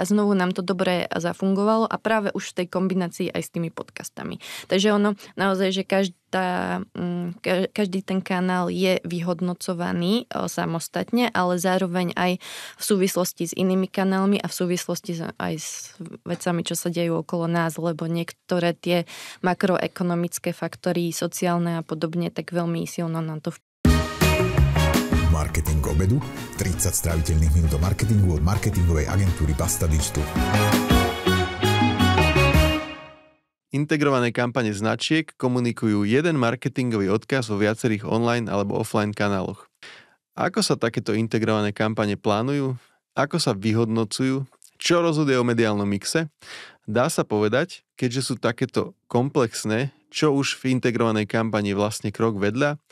a znovu nám to dobre zafungovalo a práve už v tej kombinácii aj s tými podcastami. Takže ono naozaj, že tá, mm, každý ten kanál je vyhodnocovaný e, samostatne, ale zároveň aj v súvislosti s inými kanálmi a v súvislosti aj s vecami, čo sa dejú okolo nás, lebo niektoré tie makroekonomické faktory, sociálne a podobne, tak veľmi silno na to Marketing obedu, 30 stráviteľných minút do marketingu od marketingovej agentúry Basta Digital. Integrované kampane značiek komunikujú jeden marketingový odkaz vo viacerých online alebo offline kanáloch. Ako sa takéto integrované kampane plánujú? Ako sa vyhodnocujú? Čo rozhoduje o mediálnom mixe? Dá sa povedať, keďže sú takéto komplexné, čo už v integrovanej kampani vlastne krok vedľa,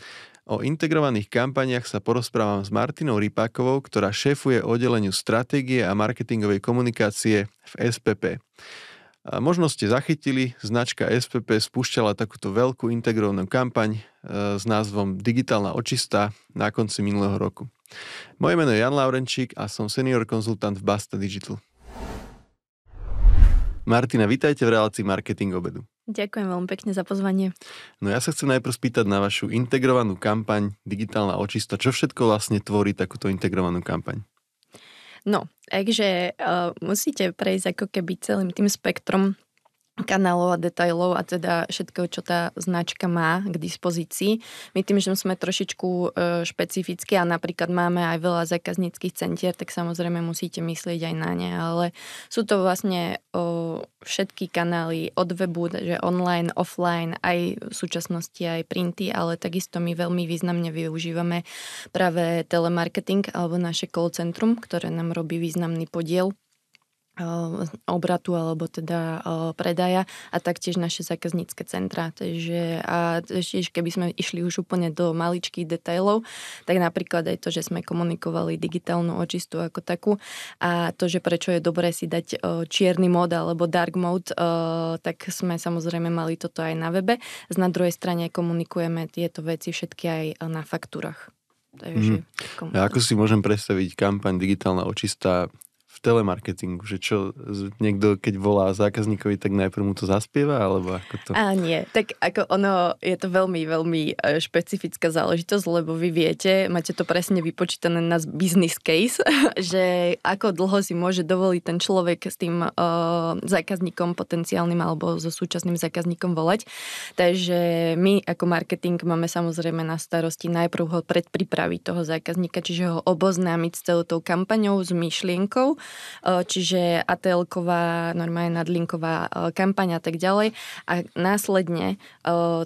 O integrovaných kampaniach sa porozprávam s Martinou Rypákovou, ktorá šéfuje oddeleniu stratégie a marketingovej komunikácie v SPP. A možno ste zachytili, značka SPP spúšťala takúto veľkú integrovanú kampaň e, s názvom Digitálna očista na konci minulého roku. Moje meno je Jan Laurenčík a som senior konzultant v Basta Digital. Martina, vitajte v relácii Marketing obedu. Ďakujem veľmi pekne za pozvanie. No ja sa chcem najprv spýtať na vašu integrovanú kampaň Digitálna očista. Čo všetko vlastne tvorí takúto integrovanú kampaň? No, takže uh, musíte prejsť ako keby celým tým spektrom kanálov a detailov a teda všetko, čo tá značka má k dispozícii. My tým, že sme trošičku e, špecifickí a napríklad máme aj veľa zákazníckých centier, tak samozrejme musíte myslieť aj na ne, ale sú to vlastne o, všetky kanály od webu, že online, offline, aj v súčasnosti aj printy, ale takisto my veľmi významne využívame práve telemarketing alebo naše call centrum, ktoré nám robí významný podiel Ehm, obratu alebo teda ehm, predaja a taktiež naše zákaznícke centra. Takže a tiež keby sme išli už úplne do maličkých detailov, tak napríklad aj to, že sme komunikovali digitálnu očistu ako takú a to, že prečo je dobré si dať ehm, čierny mod alebo dark mód, tak sme samozrejme mali toto aj na webe. Z na druhej strane komunikujeme tieto veci všetky aj na faktúrach. Takže, mm. Ja ako si môžem predstaviť kampaň digitálna očista v telemarketingu, že čo, niekto keď volá zákazníkovi, tak najprv mu to zaspieva, alebo ako to? A nie, tak ako ono, je to veľmi, veľmi e, špecifická záležitosť, lebo vy viete, máte to presne vypočítané na business case, že ako dlho si môže dovoliť ten človek s tým uh, zákazníkom potenciálnym alebo so súčasným zákazníkom volať. Takže my ako marketing máme samozrejme na starosti najprv ho predpripraviť toho zákazníka, čiže ho oboznámiť s celou tou kampaňou, s myšlienkou E, čiže ATL-ková, normálne nadlinková e, kampaň a tak ďalej. A následne, e,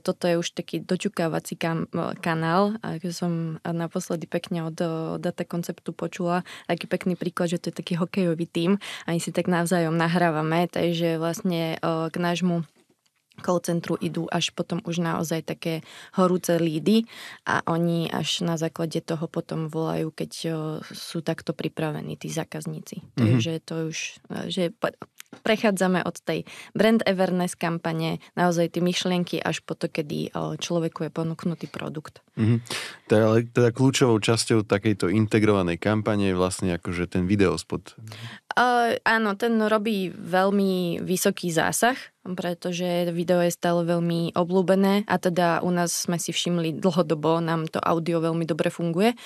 toto je už taký dočukávací kam, kanál, ako som naposledy pekne od data konceptu počula, taký pekný príklad, že to je taký hokejový tím, my si tak navzájom nahrávame, takže vlastne k nášmu call centru idú až potom už naozaj také horúce lídy a oni až na základe toho potom volajú, keď sú takto pripravení tí zákazníci. Mm-hmm. Takže to už, e, že prechádzame od tej brand awareness kampane, naozaj tie myšlienky až po to, kedy človeku je ponúknutý produkt. Mm-hmm. Teda, teda kľúčovou časťou takejto integrovanej kampane je vlastne akože ten videospot. Uh, e, áno, ten robí veľmi vysoký zásah pretože video je stále veľmi obľúbené a teda u nás sme si všimli dlhodobo, nám to audio veľmi dobre funguje,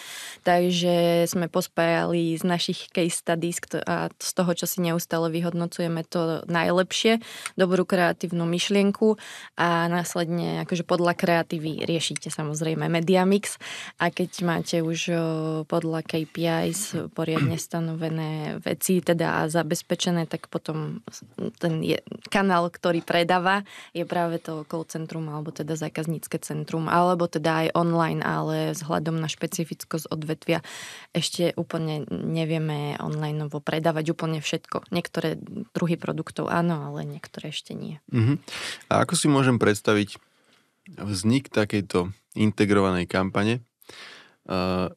takže sme pospájali z našich case studies a z toho, čo si neustále vyhodnocujeme, to najlepšie, dobrú kreatívnu myšlienku a následne akože podľa kreatívy riešite samozrejme media mix a keď máte už podľa KPIs poriadne stanovené veci teda zabezpečené, tak potom ten je, kanál, ktorý predáva, je práve to call centrum, alebo teda zákaznícke centrum, alebo teda aj online, ale vzhľadom na špecifickosť odvetvia ešte úplne nevieme online predávať úplne všetko. Niektoré druhy produktov áno, ale niektoré ešte nie. Uh-huh. A ako si môžem predstaviť vznik takejto integrovanej kampane? Uh,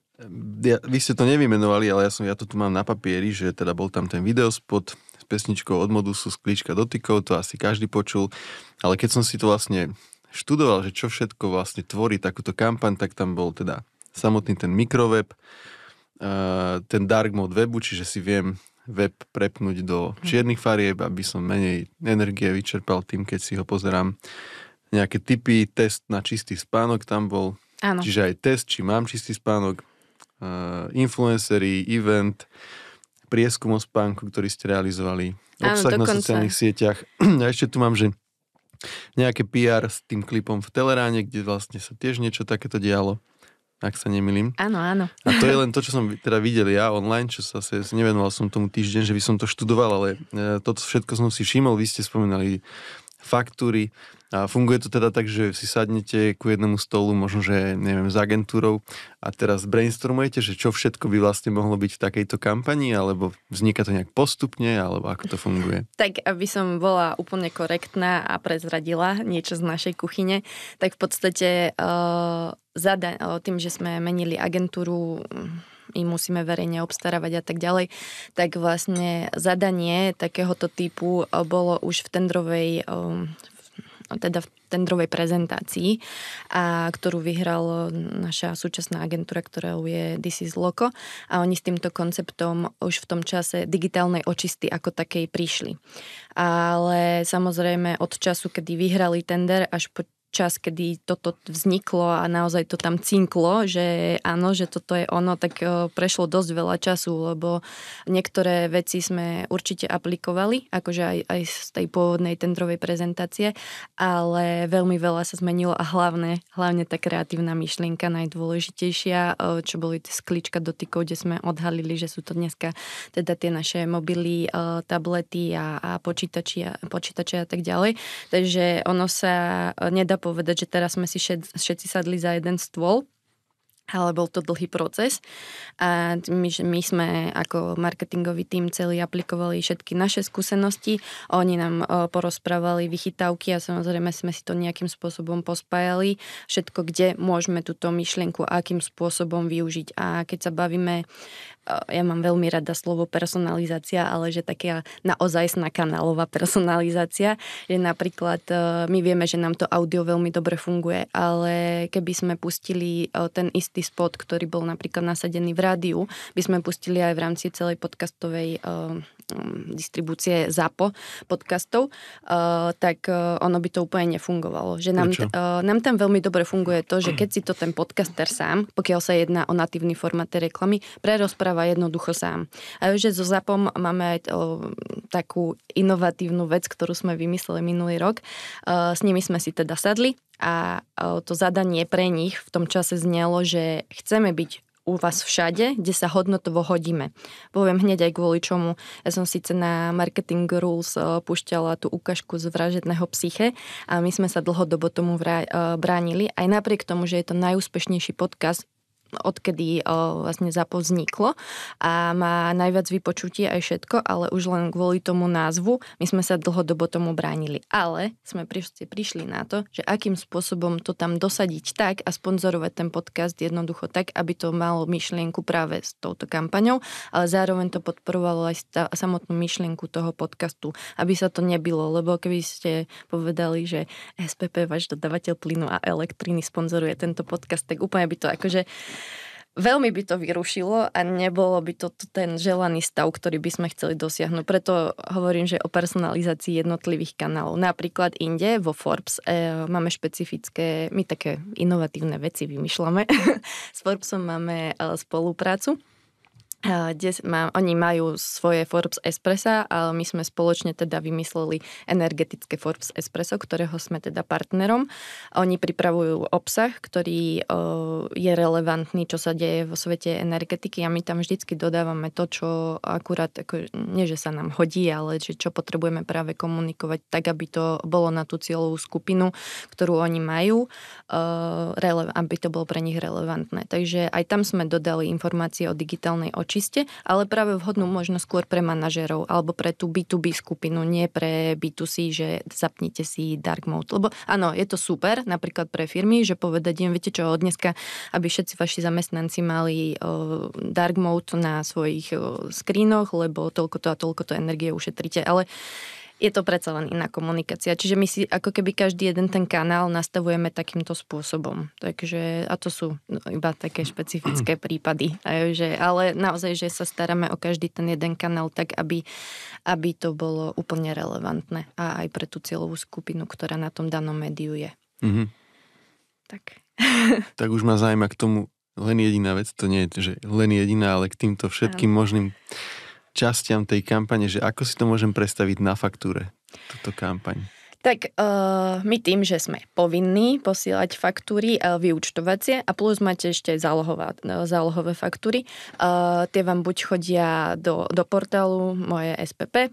ja, vy ste to nevymenovali, ale ja, som, ja to tu mám na papieri, že teda bol tam ten videospot, pesničkou od modusu z klíčka dotykov, to asi každý počul, ale keď som si to vlastne študoval, že čo všetko vlastne tvorí takúto kampaň, tak tam bol teda samotný ten mikroweb, eh, ten dark mode webu, čiže si viem web prepnúť do mhm. čiernych farieb, aby som menej energie vyčerpal tým, keď si ho pozerám. Nejaké typy, test na čistý spánok tam bol. Áno. Čiže aj test, či mám čistý spánok, uh, influencery, event, prieskum o spánku, ktorý ste realizovali. Obsah Áno, na sociálnych sieťach. A ešte tu mám, že nejaké PR s tým klipom v Teleráne, kde vlastne sa tiež niečo takéto dialo ak sa nemilím. Áno, áno. A to je len to, čo som teda videl ja online, čo sa asi nevenoval som tomu týždeň, že by som to študoval, ale e, toto všetko som si všimol, vy ste spomínali faktúry, a funguje to teda tak, že si sadnete ku jednému stolu, možno, že neviem, s agentúrou a teraz brainstormujete, že čo všetko by vlastne mohlo byť v takejto kampani, alebo vzniká to nejak postupne, alebo ako to funguje? Tak, aby som bola úplne korektná a prezradila niečo z našej kuchyne, tak v podstate uh, zada- uh, tým, že sme menili agentúru i musíme verejne obstarávať a tak ďalej, tak vlastne zadanie takéhoto typu eh, bolo už v tendrovej, v teda v tendrovej prezentácii, a ktorú vyhral naša súčasná agentúra, ktorou je This is Loco a oni s týmto konceptom už v tom čase digitálnej očisty ako takej prišli. Ale samozrejme od času, kedy vyhrali tender až po čas, kedy toto vzniklo a naozaj to tam cinklo, že áno, že toto je ono, tak e, prešlo dosť veľa času, lebo niektoré veci sme určite aplikovali, akože aj, aj z tej pôvodnej tendrovej prezentácie, ale veľmi veľa sa zmenilo a hlavne, hlavne tá kreatívna myšlienka najdôležitejšia, e, čo boli tie sklička dotykov, kde sme odhalili, že sú to dneska teda tie naše mobily, e, tablety a, a počítači, a, počítače a tak ďalej. Takže ono sa nedá povedať, že teraz sme si všetci sadli za jeden stôl, ale bol to dlhý proces a my, my sme ako marketingový tým celý aplikovali všetky naše skúsenosti, oni nám porozprávali vychytávky a samozrejme sme si to nejakým spôsobom pospájali, všetko, kde môžeme túto myšlienku akým spôsobom využiť. A keď sa bavíme Eh, ja mám veľmi rada slovo personalizácia, ale že taká naozajstná kanálová personalizácia, že napríklad eh, my vieme, že nám to audio veľmi dobre funguje, ale keby sme pustili eh, ten istý spot, ktorý bol napríklad nasadený v rádiu, by sme pustili aj v rámci celej podcastovej Mm, distribúcie ZAPO podcastov, uh, tak uh, ono by to úplne nefungovalo. Že nám, uh, nám tam veľmi dobre funguje to, že keď si to ten podcaster sám, pokiaľ sa jedná o natívny formát reklamy, prerozpráva jednoducho sám. A že so ZAPom máme aj to, takú inovatívnu vec, ktorú sme vymysleli minulý rok. Uh, s nimi sme si teda sadli a to zadanie pre nich v tom čase znelo, že chceme byť u vás všade, kde sa hodnotovo hodíme. Poviem hneď aj kvôli čomu. Ja som síce na Marketing Rules eh, pušťala tú ukážku z vražedného psyche a my sme sa dlhodobo tomu eh, bránili, aj napriek tomu, že je to najúspešnejší podcast odkedy o, vlastne ZAPO vzniklo a má najviac vypočutí aj všetko, ale už len kvôli tomu názvu my sme sa dlhodobo tomu bránili. Ale sme prišli, prišli na to, že akým spôsobom to tam dosadiť tak a sponzorovať ten podcast jednoducho tak, aby to malo myšlienku práve s touto kampaňou, ale zároveň to podporovalo aj tá, samotnú myšlienku toho podcastu, aby sa to nebilo, lebo keby ste povedali, že SPP, váš dodávateľ plynu a elektriny sponzoruje tento podcast, tak úplne by to akože veľmi by to vyrušilo a nebolo by to ten želaný stav, ktorý by sme chceli dosiahnuť. Preto hovorím, že o personalizácii jednotlivých kanálov. Napríklad inde vo Forbes e, máme špecifické, my také inovatívne veci vymýšľame. S Forbesom máme e, spoluprácu má, oni majú svoje Forbes Espressa, ale my sme spoločne teda vymysleli energetické Forbes Espresso, ktorého sme teda partnerom. Oni pripravujú obsah, ktorý je relevantný, čo sa deje vo svete energetiky a my tam vždycky dodávame to, čo akurát, ako, nie že sa nám hodí, ale že čo potrebujeme práve komunikovať tak, aby to bolo na tú cieľovú skupinu, ktorú oni majú, aby to bolo pre nich relevantné. Takže aj tam sme dodali informácie o digitálnej o čiste, ale práve vhodnú možno skôr pre manažerov alebo pre tú B2B skupinu, nie pre B2C, že zapnite si dark mode. Lebo áno, je to super napríklad pre firmy, že povedať im, viete čo, od dneska, aby všetci vaši zamestnanci mali o, dark mode na svojich o, screenoch, lebo toľko to a toľko to energie ušetríte. Ale je to predsa len iná komunikácia. Čiže my si ako keby každý jeden ten kanál nastavujeme takýmto spôsobom. Takže, a to sú no, iba také špecifické prípady. že, ale naozaj, že sa staráme o každý ten jeden kanál tak, aby, aby to bolo úplne relevantné a aj pre tú cieľovú skupinu, ktorá na tom danom médiu je. Mm-hmm. Tak. tak už ma zaujíma k tomu len jediná vec, to nie je, že len jediná, ale k týmto všetkým možným častiam tej kampane, že ako si to môžem predstaviť na faktúre, túto kampaň? Tak uh, my tým, že sme povinní posielať faktúry uh, vyúčtovacie a plus máte ešte zálohová, uh, eh, zálohové faktúry, uh, tie vám buď chodia do, do portálu moje SPP,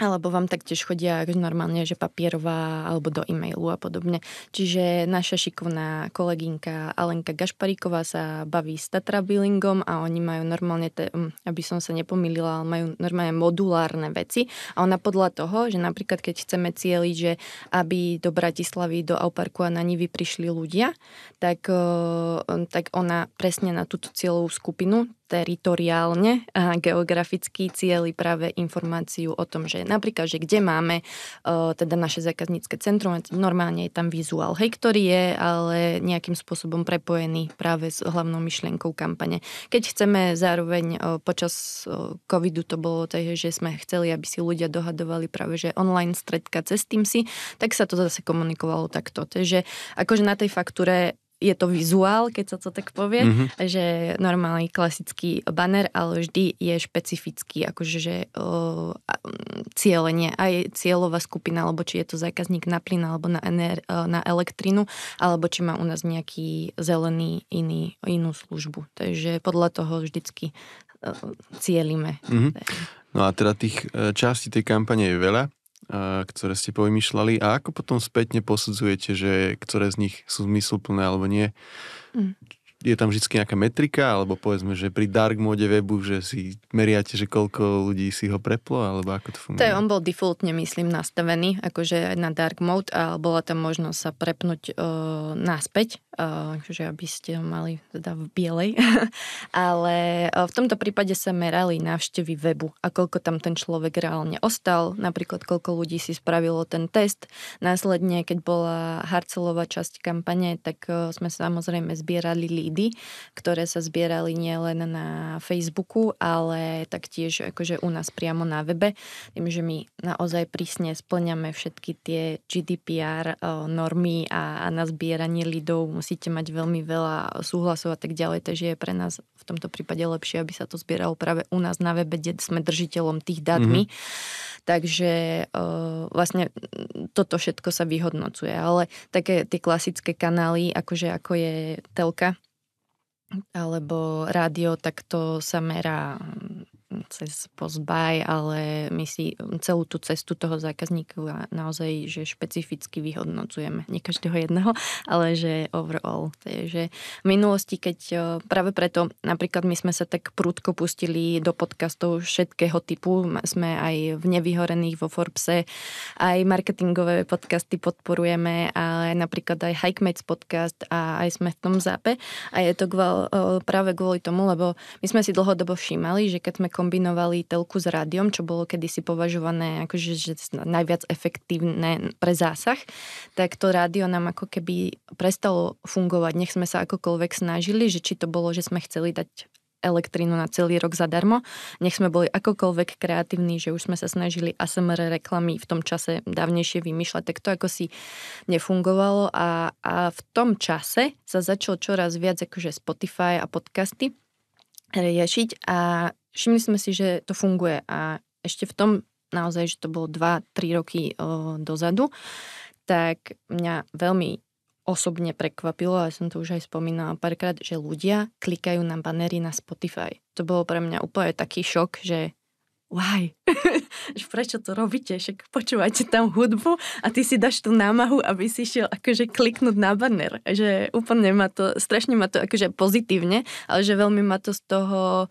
alebo vám taktiež chodia normálne, že papierová alebo do e-mailu a podobne. Čiže naša šikovná kolegynka Alenka Gašparíková sa baví s Tatra Billingom a oni majú normálne, te, mm, aby som sa nepomýlila, ale majú normálne modulárne veci a ona podľa toho, že napríklad keď chceme cieliť, že aby do Bratislavy, do Auparku a na Nivy prišli ľudia, tak, eh, tak ona presne na túto cieľovú skupinu teritoriálne a geograficky cieli práve informáciu o tom, že napríklad, že kde máme uh, teda naše zákaznícke centrum, normálne je tam vizuál, hej, ktorý je ale nejakým spôsobom prepojený práve s hlavnou myšlienkou kampane. Keď chceme zároveň uh, počas uh, covidu to bolo tak, že sme chceli, aby si ľudia dohadovali práve, že online stredka cez si, tak sa to zase komunikovalo takto. Takže akože na tej faktúre je to vizuál, keď sa to tak povie, mm-hmm. že normálny klasický banner, ale vždy je špecifický akože že, o, a, cieľenie, aj cieľová skupina, alebo či je to zákazník na plyn, alebo na, ener, na elektrinu, alebo či má u nás nejaký zelený iný, inú službu. Takže podľa toho vždycky o, cieľime. Mm-hmm. No a teda tých e, častí tej kampane je veľa ktoré ste povymýšľali a ako potom spätne posudzujete, že ktoré z nich sú zmysluplné alebo nie? Mm. Je tam vždy nejaká metrika, alebo povedzme, že pri dark mode webu, že si meriate, že koľko ľudí si ho preplo, alebo ako to funguje? To je, on bol defaultne, myslím, nastavený, akože aj na dark mode a bola tam možnosť sa prepnúť e, naspäť, Eh, že aby ste ho mali teda v bielej. Ale eh, v tomto prípade sa merali návštevy webu a koľko tam ten človek reálne ostal, napríklad koľko ľudí si spravilo ten test. Následne, keď bola Harcelová časť kampane, tak eh, sme samozrejme zbierali lídy, ktoré sa zbierali nielen na Facebooku, ale taktiež akože u nás priamo na webe. Tým, že my naozaj prísne splňame všetky tie GDPR normy a, a na zbieranie lídov musí musíte mať veľmi veľa súhlasov a tak ďalej, takže je pre nás v tomto prípade lepšie, aby sa to zbieralo práve u nás na webe, kde sme držiteľom tých dát mm-hmm. Takže uh, vlastne toto všetko sa vyhodnocuje, ale také tie klasické kanály, akože ako je telka alebo rádio, tak to sa merá cez pozbaj, ale my si mm, celú tú cestu toho zákazníka naozaj že špecificky vyhodnocujeme. Nie každého jedného, ale že overall. Takže v minulosti, keď e, práve preto napríklad my sme sa tak prúdko pustili do podcastov všetkého typu, sme aj v Nevyhorených vo Forbese, aj marketingové podcasty podporujeme, ale napríklad aj Hikemates podcast a aj sme v tom zápe a je to e, práve kvôli tomu, lebo my sme si dlhodobo všímali, že keď sme skombinovali telku s rádiom, čo bolo kedysi považované akože že najviac efektívne pre zásah, tak to rádio nám ako keby prestalo fungovať. Nech sme sa akokoľvek snažili, že či to bolo, že sme chceli dať elektrínu na celý rok zadarmo. Nech sme boli akokoľvek kreatívni, že už sme sa snažili ASMR reklamy v tom čase dávnejšie vymýšľať, tak to ako si nefungovalo a, a v tom čase sa začal čoraz viac akože Spotify a podcasty riešiť a všimli sme si, že to funguje a ešte v tom naozaj, že to bolo 2-3 roky o, eh, dozadu, tak mňa veľmi osobne prekvapilo, a som to už aj spomínala párkrát, že ľudia klikajú na banery na Spotify. To bolo pre mňa úplne taký šok, že why? Prečo to robíte? Však počúvate tam hudbu a ty si dáš tú námahu, aby si šiel akože kliknúť na banner. Že úplne ma to, strašne ma to akože pozitívne, ale že veľmi ma to z toho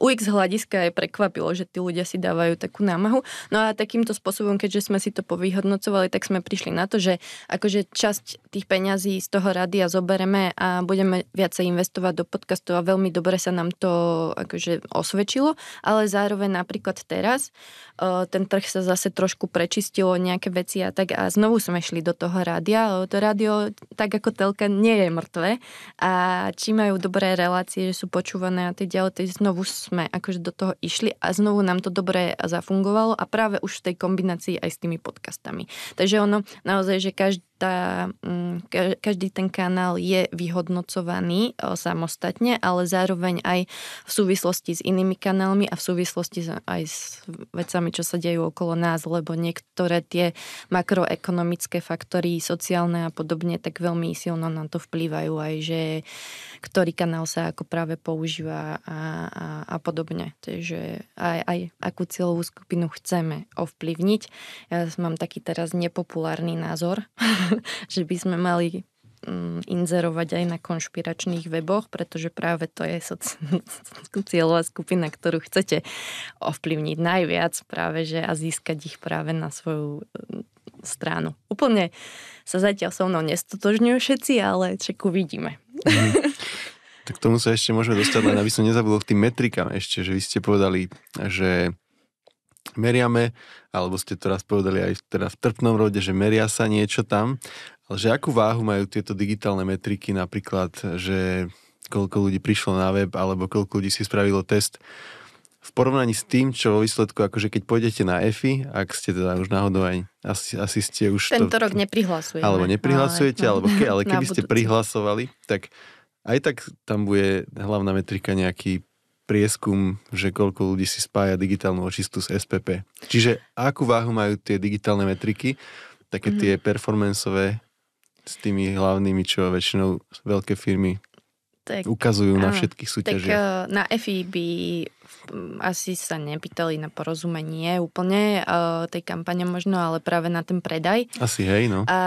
UX hľadiska aj prekvapilo, že tí ľudia si dávajú takú námahu. No a takýmto spôsobom, keďže sme si to povyhodnocovali, tak sme prišli na to, že akože časť tých peňazí z toho radia zobereme a budeme viacej investovať do podcastov a veľmi dobre sa nám to akože osvedčilo, ale zároveň napríklad teraz ten trh sa zase trošku prečistilo nejaké veci a tak a znovu sme šli do toho rádia, lebo to rádio tak ako telka nie je mŕtve a či majú dobré relácie, že sú počúvané a tak ďalej, tak znovu sme akože do toho išli a znovu nám to dobre zafungovalo a práve už v tej kombinácii aj s tými podcastami. Takže ono naozaj, že každý tá, mm, každý ten kanál je vyhodnocovaný e, samostatne, ale zároveň aj v súvislosti s inými kanálmi a v súvislosti aj s vecami, čo sa dejú okolo nás, lebo niektoré tie makroekonomické faktory, sociálne a podobne, tak veľmi silno na to vplývajú aj, že ktorý kanál sa ako práve používa a, a, a podobne. Takže aj, aj akú cieľovú skupinu chceme ovplyvniť. Ja mám taký teraz nepopulárny názor, že by sme mali mm, inzerovať aj na konšpiračných weboch, pretože práve to je soci... cieľová skupina, ktorú chcete ovplyvniť najviac práve že a získať ich práve na svoju mm, stranu. Úplne sa zatiaľ so mnou nestotožňujú všetci, ale však uvidíme. Mm. tak tomu sa ešte môžeme dostať, len aby som nezabudol k tým metrikám ešte, že vy ste povedali, že meriame, alebo ste to raz povedali aj teda v Trpnom rode, že meria sa niečo tam, ale že akú váhu majú tieto digitálne metriky, napríklad, že koľko ľudí prišlo na web, alebo koľko ľudí si spravilo test, v porovnaní s tým, čo vo výsledku, akože keď pôjdete na EFI, ak ste teda už náhodou aj, asi, asi ste už... Tento to, rok neprihlasujete. Alebo neprihlasujete, ale, alebo ke, ale keby ste prihlasovali, tak aj tak tam bude hlavná metrika nejaký prieskum, že koľko ľudí si spája digitálnu očistu s SPP. Čiže akú váhu majú tie digitálne metriky, také mm. tie performanceové s tými hlavnými, čo väčšinou veľké firmy tak, ukazujú na všetkých súťažiach. Tak eh, na by asi sa nepýtali na porozumenie úplne eh, tej kampane možno, ale práve na ten predaj. Asi hej, no. A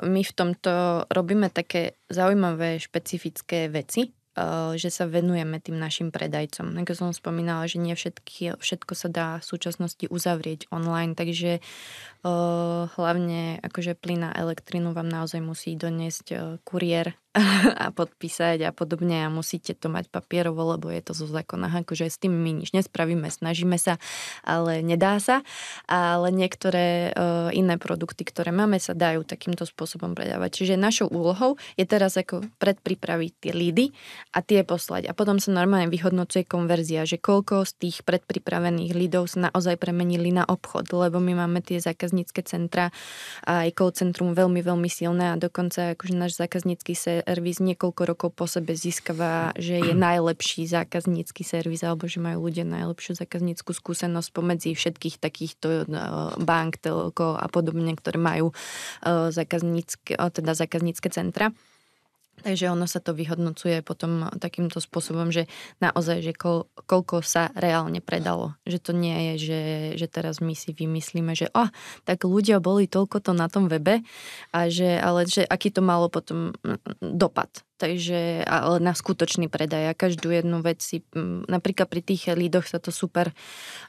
my v tomto robíme také zaujímavé, špecifické veci. Eh, že sa venujeme tým našim predajcom. Ako som spomínala, že nie všetky, všetko sa dá v súčasnosti uzavrieť online, takže eh, hlavne akože plyn a elektrinu vám naozaj musí doniesť eh, kuriér a podpísať a podobne a musíte to mať papierovo, lebo je to zo zákona, akože s tým my nič nespravíme, snažíme sa, ale nedá sa. Ale niektoré iné produkty, ktoré máme, sa dajú takýmto spôsobom predávať. Čiže našou úlohou je teraz ako predpripraviť tie lídy a tie poslať. A potom sa normálne vyhodnocuje konverzia, že koľko z tých predpripravených lidov sa naozaj premenili na obchod, lebo my máme tie zákaznícke centra a aj call centrum veľmi, veľmi silné a dokonca akože náš zákaznícky servis niekoľko rokov po sebe získava, že je najlepší zákaznícky servis alebo že majú ľudia najlepšiu zákazníckú skúsenosť pomedzi všetkých takýchto e, bank, telko a podobne, ktoré majú e, zákaznícke, teda zákaznícke centra. Takže ono sa to vyhodnocuje potom takýmto spôsobom, že naozaj, že ko, koľko sa reálne predalo. Že to nie je, že, že teraz my si vymyslíme, že oh, tak ľudia boli toľko to na tom webe, a že, ale že aký to malo potom mm, dopad takže ale na skutočný predaj a každú jednu vec si, napríklad pri tých lídoch sa to super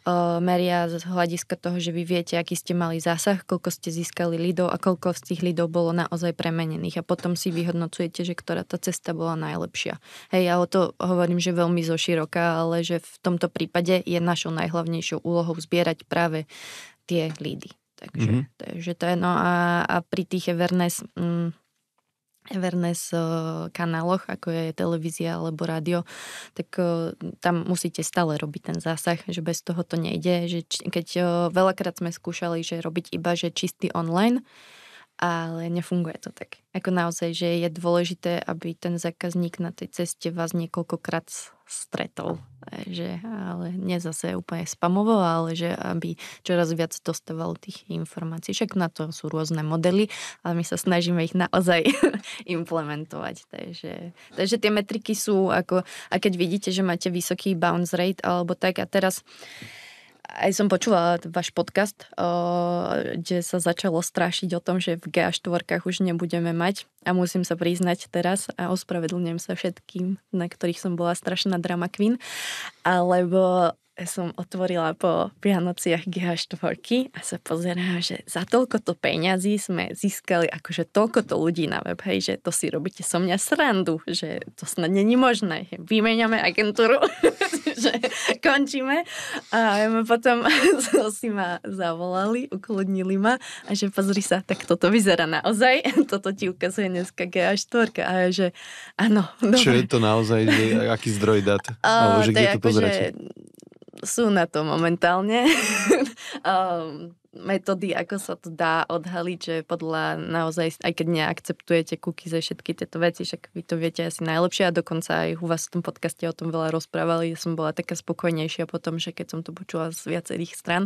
uh, meria z hľadiska toho, že vy viete, aký ste mali zásah, koľko ste získali lídov a koľko z tých lídov bolo naozaj premenených a potom si vyhodnocujete, že ktorá tá cesta bola najlepšia. Hej, ja o to hovorím, že veľmi zoširoka, ale že v tomto prípade je našou najhlavnejšou úlohou zbierať práve tie lídy. Takže, mm-hmm. takže to je, no a, a pri tých Everness... Mm, Everness eh, kanáloch, ako je televízia alebo rádio, tak eh, tam musíte stále robiť ten zásah, že bez toho to nejde. Že keď eh, veľakrát sme skúšali, že robiť iba že čistý online, ale nefunguje to tak. Ako naozaj, že je dôležité, aby ten zákazník na tej ceste vás niekoľkokrát stretol že, ale nie zase úplne spamovo, ale že aby čoraz viac dostával tých informácií. Však na to sú rôzne modely, ale my sa snažíme ich naozaj implementovať. Takže, takže tie metriky sú ako, a keď vidíte, že máte vysoký bounce rate alebo tak a teraz aj som počúvala váš podcast, eh, kde sa začalo strašiť o tom, že v GA4 už nebudeme mať a musím sa priznať teraz a ospravedlňujem sa všetkým, na ktorých som bola strašná drama queen, alebo ja som otvorila po Vianociach GH4 a sa pozerá, že za toľkoto peňazí sme získali akože toľkoto ľudí na web, hej, že to si robíte so mňa srandu, že to snad není možné. Vymeniame agentúru, že končíme. A potom si ma zavolali, ukludnili ma a že pozri sa, tak toto vyzerá naozaj. Toto ti ukazuje dneska GH4 a ja, že áno, Čo je to naozaj, Že, aký zdroj dát? Alebo že kde to, to Že akože sú na to momentálne um, metódy, ako sa to dá odhaliť, že podľa naozaj, aj keď neakceptujete kuky za všetky tieto veci, však vy to viete asi najlepšie a dokonca aj u vás v tom podcaste o tom veľa rozprávali. Ja som bola taká spokojnejšia potom, že keď som to počula z viacerých stran,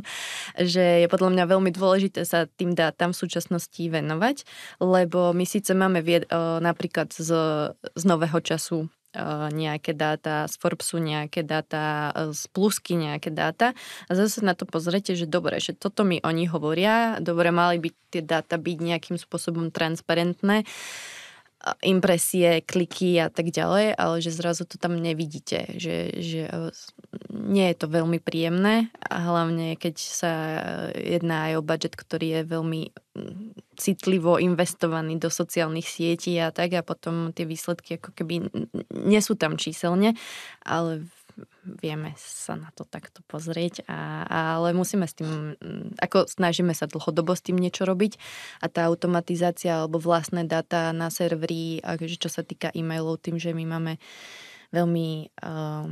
že je podľa mňa veľmi dôležité sa tým dátam v súčasnosti venovať, lebo my síce máme vied- napríklad z, z nového času Eh, nejaké dáta, z Forbesu nejaké dáta, eh, z Plusky nejaké dáta a zase na to pozrete, že dobre, že toto mi oni hovoria, dobre, mali by tie dáta byť nejakým spôsobom transparentné, uh, impresie, kliky a tak ďalej, ale že zrazu to tam nevidíte, že, že e, nie je to veľmi príjemné a hlavne keď sa jedná aj o budget, ktorý je veľmi mm, citlivo investovaný do sociálnych sietí a tak a potom tie výsledky ako keby nie sú tam číselne, ale vieme sa na to takto pozrieť, a, ale musíme s tým, mm, ako snažíme sa dlhodobo s tým niečo robiť a tá automatizácia alebo vlastné data na servery, čo sa týka e-mailov, tým, že my máme veľmi uh,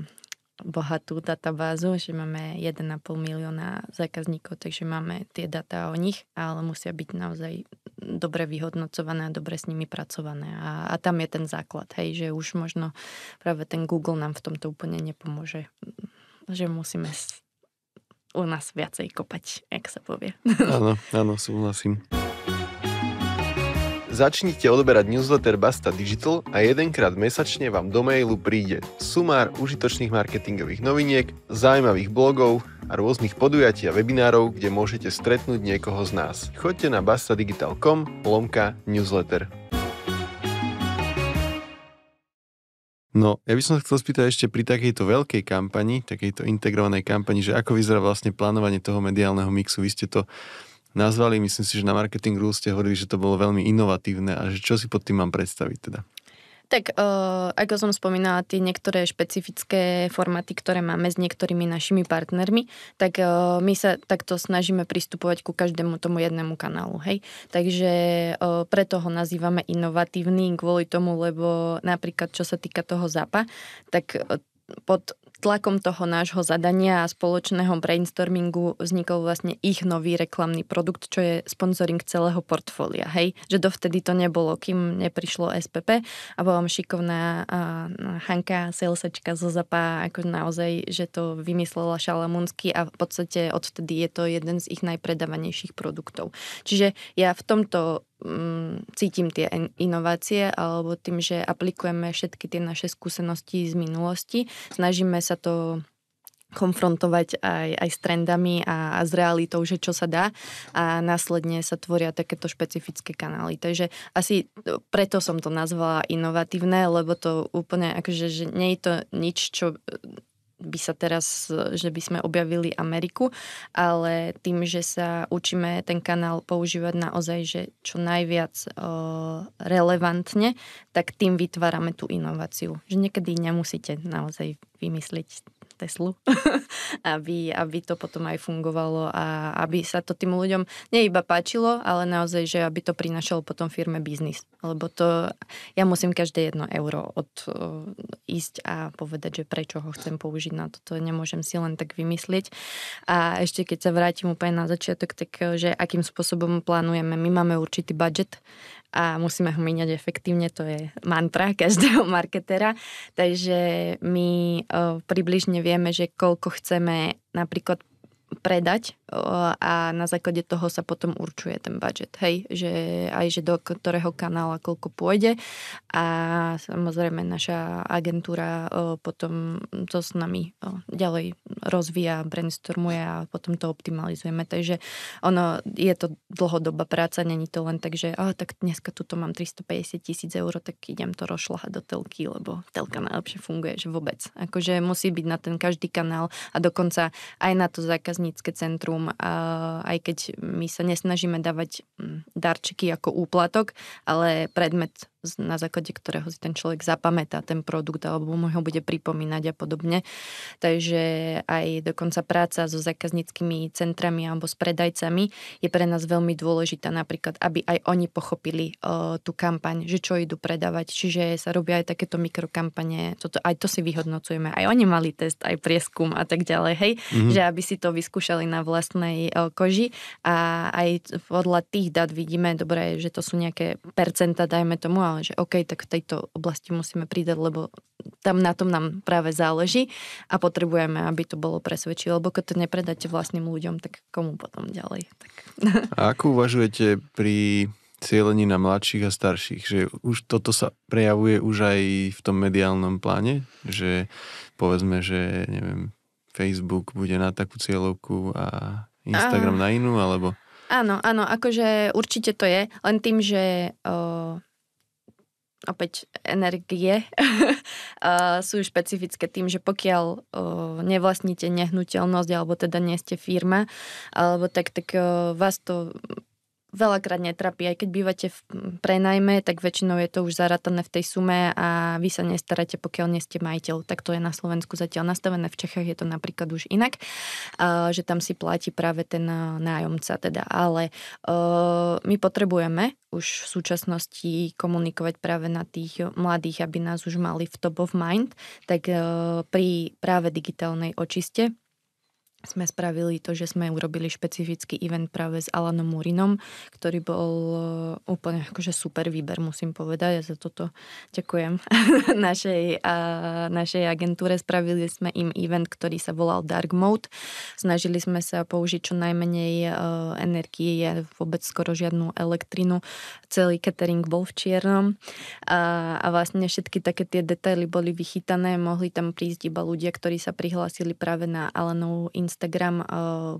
bohatú databázu, že máme 1,5 milióna zákazníkov, takže máme tie data o nich, ale musia byť naozaj dobre vyhodnocované a dobre s nimi pracované. A, a tam je ten základ, hej, že už možno práve ten Google nám v tomto úplne nepomôže, že musíme u nás viacej kopať, jak sa povie. Áno, áno, súhlasím. Začnite odberať newsletter Basta Digital a jedenkrát mesačne vám do mailu príde sumár užitočných marketingových noviniek, zaujímavých blogov a rôznych podujatí a webinárov, kde môžete stretnúť niekoho z nás. Choďte na bastadigital.com lomka newsletter. No, ja by som chcel spýtať ešte pri takejto veľkej kampani, takejto integrovanej kampani, že ako vyzerá vlastne plánovanie toho mediálneho mixu. Vy ste to nazvali. Myslím si, že na Marketing Rules ste hovorili, že to bolo veľmi inovatívne a že čo si pod tým mám predstaviť teda? Tak uh, ako som spomínala, tie niektoré špecifické formáty, ktoré máme s niektorými našimi partnermi, tak uh, my sa takto snažíme pristupovať ku každému tomu jednému kanálu. Hej? Takže uh, preto ho nazývame inovatívny, kvôli tomu, lebo napríklad čo sa týka toho ZAPA, tak pod tlakom toho nášho zadania a spoločného brainstormingu vznikol vlastne ich nový reklamný produkt, čo je sponsoring celého portfólia. Hej, že dovtedy to nebolo, kým neprišlo SPP a bola šikovná no, Hanka Selsačka zo ZAPA, ako naozaj, že to vymyslela Šalamunsky a v podstate odvtedy je to jeden z ich najpredávanejších produktov. Čiže ja v tomto mm, cítim tie inovácie alebo tým, že aplikujeme všetky tie naše skúsenosti z minulosti. Snažíme sa to konfrontovať aj, aj s trendami a, a s realitou, že čo sa dá a následne sa tvoria takéto špecifické kanály. Takže asi preto som to nazvala inovatívne, lebo to úplne akože, že nie je to nič, čo by sa teraz, že by sme objavili Ameriku, ale tým, že sa učíme ten kanál používať naozaj, že čo najviac eh, relevantne, tak tým vytvárame tú inováciu. Že niekedy nemusíte naozaj vymysliť Teslu, aby, aby to potom aj fungovalo a aby sa to tým ľuďom nie iba páčilo, ale naozaj, že aby to prinašalo potom firme biznis. Lebo to, ja musím každé jedno euro od, uh, ísť a povedať, že prečo ho chcem použiť na toto. Nemôžem si len tak vymyslieť. A ešte keď sa vrátim úplne na začiatok, tak že akým spôsobom plánujeme. My máme určitý budget, a musíme ho míňať efektívne, to je mantra každého marketera. Takže my eh, približne vieme, že koľko chceme napríklad predať a na základe toho sa potom určuje ten budget, hej, že aj že do ktorého kanála koľko pôjde a samozrejme naša agentúra potom to s nami ďalej rozvíja, brainstormuje a potom to optimalizujeme, takže ono je to dlhodobá práca, není to len tak, že oh, tak dneska tuto mám 350 tisíc eur, tak idem to rozšľahať do telky, lebo telka najlepšie funguje, že vôbec. Akože musí byť na ten každý kanál a dokonca aj na to zákaznícke centrum darcom, aj keď my sa nesnažíme dávať mm, darčeky ako úplatok, ale predmet na základe ktorého si ten človek zapamätá ten produkt alebo mu ho bude pripomínať a podobne. Takže aj dokonca práca so zákazníckými centrami alebo s predajcami je pre nás veľmi dôležitá napríklad, aby aj oni pochopili uh, tú kampaň, že čo idú predávať. Čiže sa robia aj takéto mikrokampane, toto, aj to si vyhodnocujeme. Aj oni mali test, aj prieskum a tak ďalej, hej, mm-hmm. že aby si to vyskúšali na vlastnej uh, koži a aj podľa tých dát vidíme, dobre, že to sú nejaké percenta, dajme tomu, a že OK, tak v tejto oblasti musíme pridať, lebo tam na tom nám práve záleží a potrebujeme, aby to bolo presvedčivé, lebo keď to nepredáte vlastným ľuďom, tak komu potom ďalej? Tak. A ako uvažujete pri cieľení na mladších a starších, že už toto sa prejavuje už aj v tom mediálnom pláne, že povedzme, že neviem, Facebook bude na takú cieľovku a Instagram Aha. na inú, alebo... Áno, áno, akože určite to je, len tým, že Uh opäť energie sú špecifické tým, že pokiaľ nevlastníte nehnuteľnosť alebo teda nie ste firma, alebo tak, tak vás to veľakrát netrapí. Aj keď bývate v prenajme, tak väčšinou je to už zaratané v tej sume a vy sa nestaráte, pokiaľ nie ste majiteľ. Tak to je na Slovensku zatiaľ nastavené. V Čechách je to napríklad už inak, že tam si platí práve ten nájomca. Teda. Ale e, my potrebujeme už v súčasnosti komunikovať práve na tých mladých, aby nás už mali v top of mind, tak e, pri práve digitálnej očiste sme spravili to, že sme urobili špecifický event práve s Alanom Murinom, ktorý bol eh, úplne akože super výber, musím povedať. Ja za toto ďakujem našej, a, našej agentúre. Spravili sme im event, ktorý sa volal Dark Mode. Snažili sme sa použiť čo najmenej uh, energie, vôbec skoro žiadnu elektrinu. Celý catering bol v čiernom a, a vlastne všetky také tie detaily boli vychytané. Mohli tam prísť iba ľudia, ktorí sa prihlásili práve na Alanovú Instagram Instagram eh,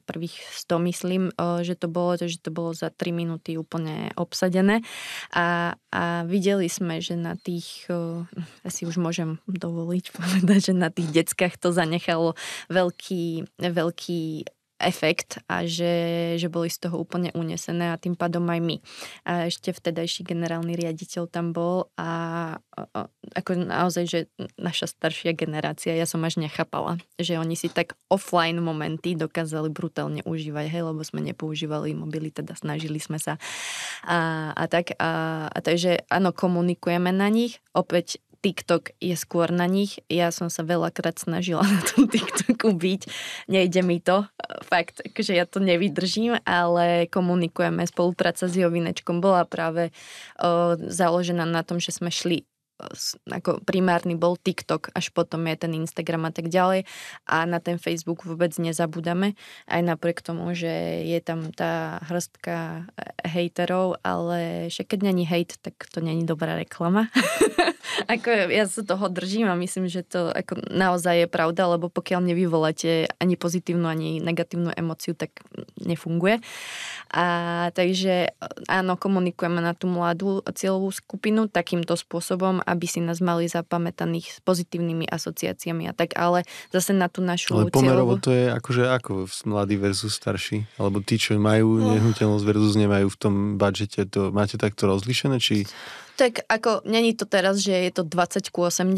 prvých 100, myslím, eh, že to bolo, že to bolo za 3 minúty úplne obsadené a, a videli sme, že na tých, eh, asi už môžem dovoliť povedať, že na tých deckách to zanechalo veľký, veľký efekt a že, že boli z toho úplne unesené a tým pádom aj my. A ešte vtedajší generálny riaditeľ tam bol a, a ako naozaj, že naša staršia generácia, ja som až nechápala, že oni si tak offline momenty dokázali brutálne užívať, hej, lebo sme nepoužívali mobily, teda snažili sme sa a, a tak. A, a takže áno, komunikujeme na nich, opäť TikTok je skôr na nich. Ja som sa veľakrát snažila na tom TikToku byť. Nejde mi to. Fakt, že akože ja to nevydržím, ale komunikujeme. Spolupráca s Jovinečkom bola práve o, založená na tom, že sme šli ako primárny bol TikTok, až potom je ten Instagram a tak ďalej a na ten Facebook vôbec nezabudame. aj napriek tomu, že je tam tá hrstka eh, hejterov, ale však keď není hejt, tak to není dobrá reklama. ako ja sa toho držím a myslím, že to ako naozaj je pravda, lebo pokiaľ nevyvoláte ani pozitívnu, ani negatívnu emociu, tak nefunguje. A, takže áno, komunikujeme na tú mladú cieľovú skupinu takýmto spôsobom, aby si nás mali zapamätaných s pozitívnymi asociáciami a tak, ale zase na tú našu Ale pomerovo cieľovú... to je akože ako mladý versus starší, alebo tí, čo majú oh. nehnuteľnosť versus nemajú v tom budžete, to máte takto rozlišené, či... Tak ako, není to teraz, že je to 20 ku 80,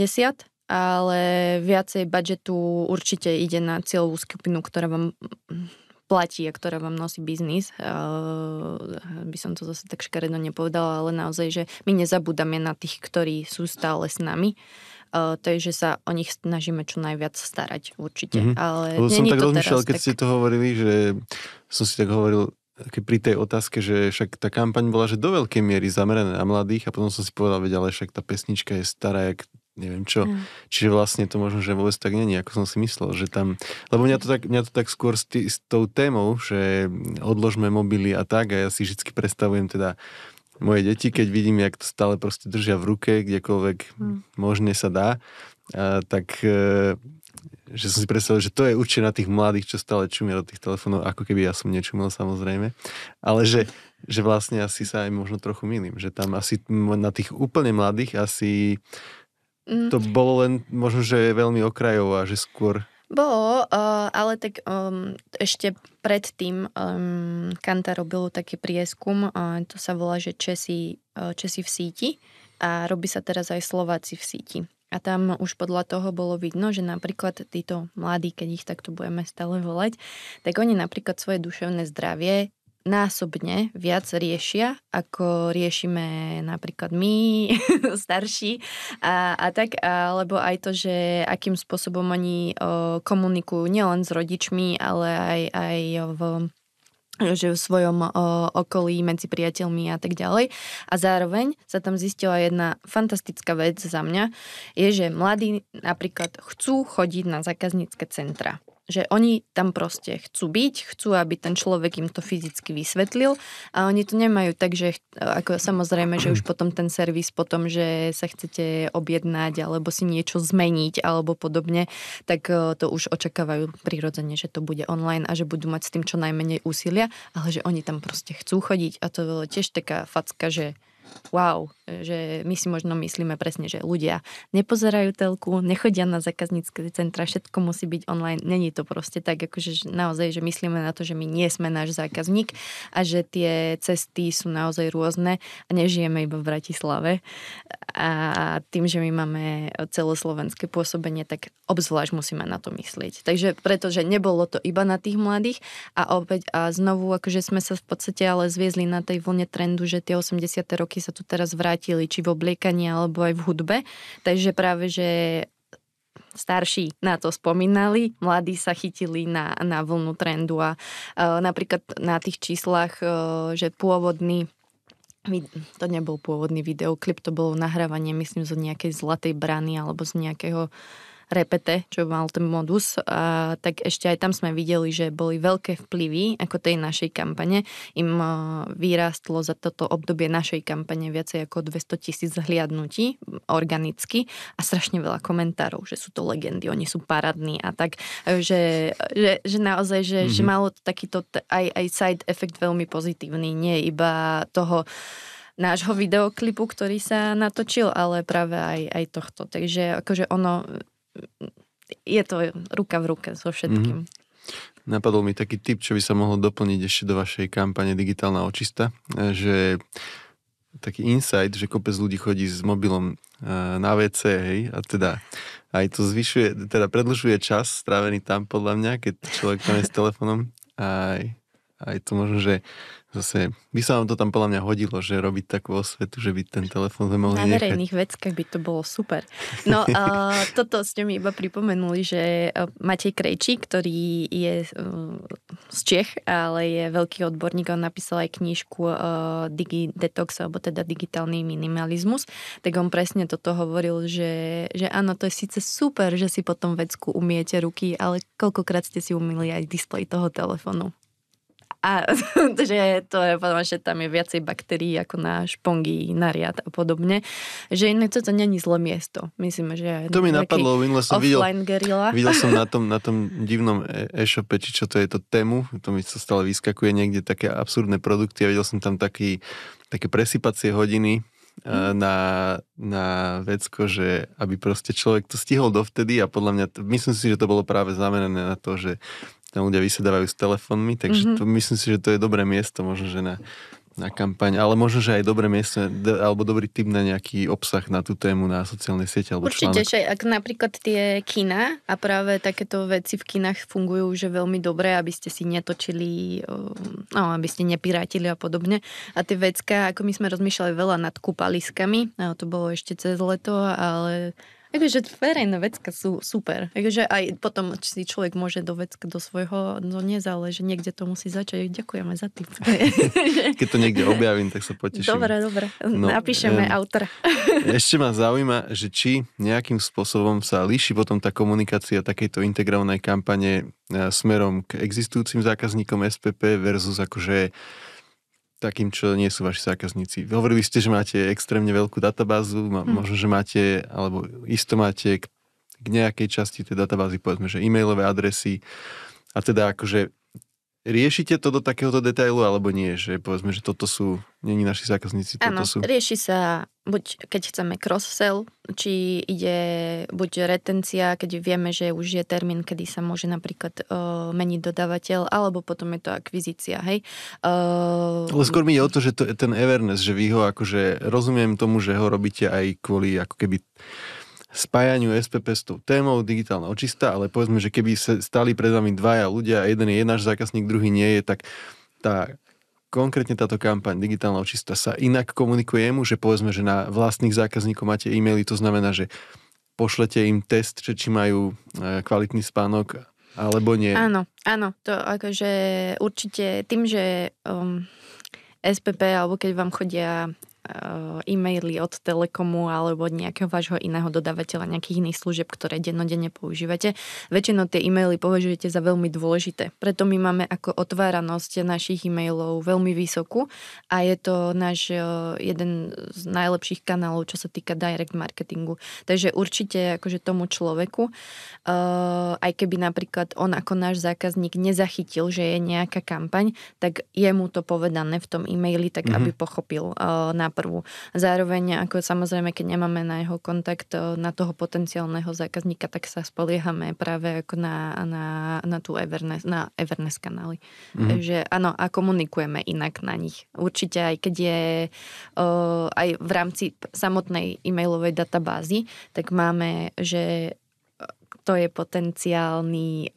ale viacej budžetu určite ide na cieľovú skupinu, ktorá vám platí a ktorá vám nosí biznis. Uh, by som to zase tak škaredo nepovedala, ale naozaj, že my nezabúdame na tých, ktorí sú stále s nami. Uh, to je, že sa o nich snažíme čo najviac starať, určite. Mm-hmm. Ale Lebo som tak rozmýšľal, keď tak... ste to hovorili, že som si tak hovoril, pri tej otázke, že však tá kampaň bola že do veľkej miery zameraná na mladých a potom som si povedal, veď ale však tá pesnička je stará jak neviem čo. Mm. Čiže vlastne to možno, že vôbec tak není, ako som si myslel, že tam, lebo mňa to tak, mňa to tak skôr s, tý, s tou témou, že odložme mobily a tak a ja si vždy predstavujem teda moje deti, keď vidím, jak to stále proste držia v ruke, kdekoľvek mm. možne sa dá, a, tak e, že som si predstavil, že to je určite na tých mladých, čo stále čumia do tých telefónov, ako keby ja som nečumil samozrejme, ale že, že vlastne asi sa aj možno trochu milím, že tam asi na tých úplne mladých asi Mm. To bolo len možno, že veľmi okrajová, že skôr... Bolo, eh, ale tak um, ešte predtým um, Kanta robilo taký prieskum, uh, to sa volá, že Česi, uh, Česi v síti a robí sa teraz aj Slováci v síti. A tam už podľa toho bolo vidno, že napríklad títo mladí, keď ich takto budeme stále volať, tak oni napríklad svoje duševné zdravie násobne viac riešia, ako riešime napríklad my, starší a, a tak, alebo aj to, že akým spôsobom oni o, komunikujú nielen s rodičmi, ale aj, aj v že v svojom o, okolí medzi priateľmi a tak ďalej. A zároveň sa tam zistila jedna fantastická vec za mňa, je, že mladí napríklad chcú chodiť na zákaznícke centra že oni tam proste chcú byť, chcú, aby ten človek im to fyzicky vysvetlil a oni to nemajú tak, že ako samozrejme, že už potom ten servis potom, že sa chcete objednať alebo si niečo zmeniť alebo podobne, tak e, to už očakávajú prirodzene, že to bude online a že budú mať s tým čo najmenej úsilia, ale že oni tam proste chcú chodiť a to je tiež taká facka, že wow, že my si možno myslíme presne, že ľudia nepozerajú telku, nechodia na zákaznícke centra, všetko musí byť online. Není to proste tak, akože naozaj, že myslíme na to, že my nie sme náš zákazník a že tie cesty sú naozaj rôzne a nežijeme iba v Bratislave. A tým, že my máme celoslovenské pôsobenie, tak obzvlášť musíme na to myslieť. Takže pretože nebolo to iba na tých mladých a opäť a znovu, akože sme sa v podstate ale zviezli na tej vlne trendu, že tie 80. roky aký sa tu teraz vrátili, či v obliekaní alebo aj v hudbe. Takže práve, že starší na to spomínali, mladí sa chytili na, na vlnu trendu a uh, napríklad na tých číslach, uh, že pôvodný to nebol pôvodný videoklip, to bolo nahrávanie, myslím, zo nejakej zlatej brany alebo z nejakého uh, repete, čo mal ten modus, a, tak ešte aj tam sme videli, že boli veľké vplyvy ako tej našej kampane. Im a, e, vyrástlo za toto obdobie našej kampane viacej ako 200 tisíc hliadnutí organicky a strašne veľa komentárov, že sú to legendy, oni sú parádni a tak, e, že, že, že naozaj, že, mm-hmm. že mhm. malo takýto aj, aj side efekt veľmi pozitívny, nie iba toho nášho videoklipu, ktorý sa natočil, ale práve aj, aj tohto. Takže akože ono je to ruka v ruke so všetkým. Mm-hmm. Napadol mi taký tip, čo by sa mohol doplniť ešte do vašej kampane Digitálna očista, e, že taký insight, že kopec ľudí chodí s mobilom e, na WC, hej, a teda aj to zvyšuje, teda predlžuje čas strávený tam podľa mňa, keď človek tam je s telefónom aj a je to možno, že zase by sa vám to tam podľa mňa hodilo, že robiť takú osvetu, že by ten telefón sme mohli Na verejných nechať. veckách by to bolo super. No, uh, toto ste mi iba pripomenuli, že e, Matej Krejčí, ktorý je uh, z Čech, ale je veľký odborník, on napísal aj knižku uh, Digi Detox, alebo teda digitálny minimalizmus, tak on presne toto hovoril, že, že áno, to je síce super, že si potom vecku umiete ruky, ale koľkokrát ste si umili aj displej toho telefónu. A že to je podľa že tam je viacej baktérií ako na špongy, na riad a podobne. Že iné to, není zlé miesto. Myslím, že... To mi napadlo, minule som videl, gerilla. videl som na tom, na tom divnom e- e-shope, či čo to je to tému, to mi sa stále vyskakuje niekde také absurdné produkty a videl som tam taký, také presypacie hodiny, e, mhm. na, na vecko, že aby proste človek to stihol dovtedy a podľa mňa, myslím si, že to bolo práve znamenané na to, že tam ľudia vysedávajú s telefónmi, takže mm-hmm. to, myslím si, že to je dobré miesto možno, že na, na kampaň, ale možno, že aj dobré miesto alebo dobrý tip na nejaký obsah na tú tému na sociálnej siete alebo Určite, článok. že ak napríklad tie kina a práve takéto veci v kinách fungujú, že veľmi dobre, aby ste si netočili, ehm, no, aby ste nepirátili a podobne. A tie vecka, ako my sme rozmýšľali veľa nad kúpaliskami, no, to bolo ešte cez leto, ale Takže verejné vecka sú super. Takže aj potom si človek môže do vecka do svojho, no že niekde to musí začať. Ďakujeme za tip. Keď to niekde objavím, tak sa poteším. Dobre, dobre. No, Napíšeme um, autor. ešte ma zaujíma, že či nejakým spôsobom sa líši potom tá komunikácia takejto integrovanej kampane eh, smerom k existujúcim zákazníkom SPP versus akože takým, čo nie sú vaši zákazníci. Hovorili ste, že máte extrémne veľkú databázu, hm. možno, že máte, alebo isto máte k, k nejakej časti tej databázy, povedzme, že e-mailové adresy a teda akože riešite to do takéhoto detailu alebo nie? Že povedzme, že toto sú, není naši zákazníci, toto ano, sú. rieši sa buď keď chceme cross-sell, či ide buď retencia, keď vieme, že už je termín, kedy sa môže napríklad uh, meniť dodávateľ, alebo potom je to akvizícia, hej. Uh, Ale skôr mi je o to, že to je ten Everness, že vy ho akože, rozumiem tomu, že ho robíte aj kvôli ako keby spájaniu SPP s tou témou digitálna očista, ale povedzme, že keby sa stali pred vami dvaja ľudia a jeden je náš zákazník, druhý nie je, tak tá konkrétne táto kampaň digitálna očista sa inak komunikuje mu, že povedzme, že na vlastných zákazníkov máte e-maily, to znamená, že pošlete im test, že či majú e, kvalitný spánok alebo nie. Áno, áno, to akože určite tým, že um, SPP alebo keď vám chodia Eh, e-maily od Telekomu alebo od nejakého vášho iného dodávateľa, nejakých iných služieb, ktoré dennodenne používate. Väčšinou tie e-maily považujete za veľmi dôležité. Preto my máme ako otváranosť našich e-mailov veľmi vysokú a je to náš eh, jeden z najlepších kanálov, čo sa týka direct marketingu. Takže určite akože tomu človeku, eh, aj keby napríklad on ako náš zákazník nezachytil, že je nejaká kampaň, tak je mu to povedané v tom e-maili, tak mm-hmm. aby pochopil na prvú. Zároveň, ako samozrejme, keď nemáme na jeho kontakt, eh, na toho potenciálneho zákazníka, tak sa spoliehame práve ako na, na, na tú Everness, na Everness kanály. Mm-hmm. Takže áno, a komunikujeme inak na nich. Určite aj keď je o, eh, aj v rámci samotnej e-mailovej databázy, tak máme, že kto je potenciálny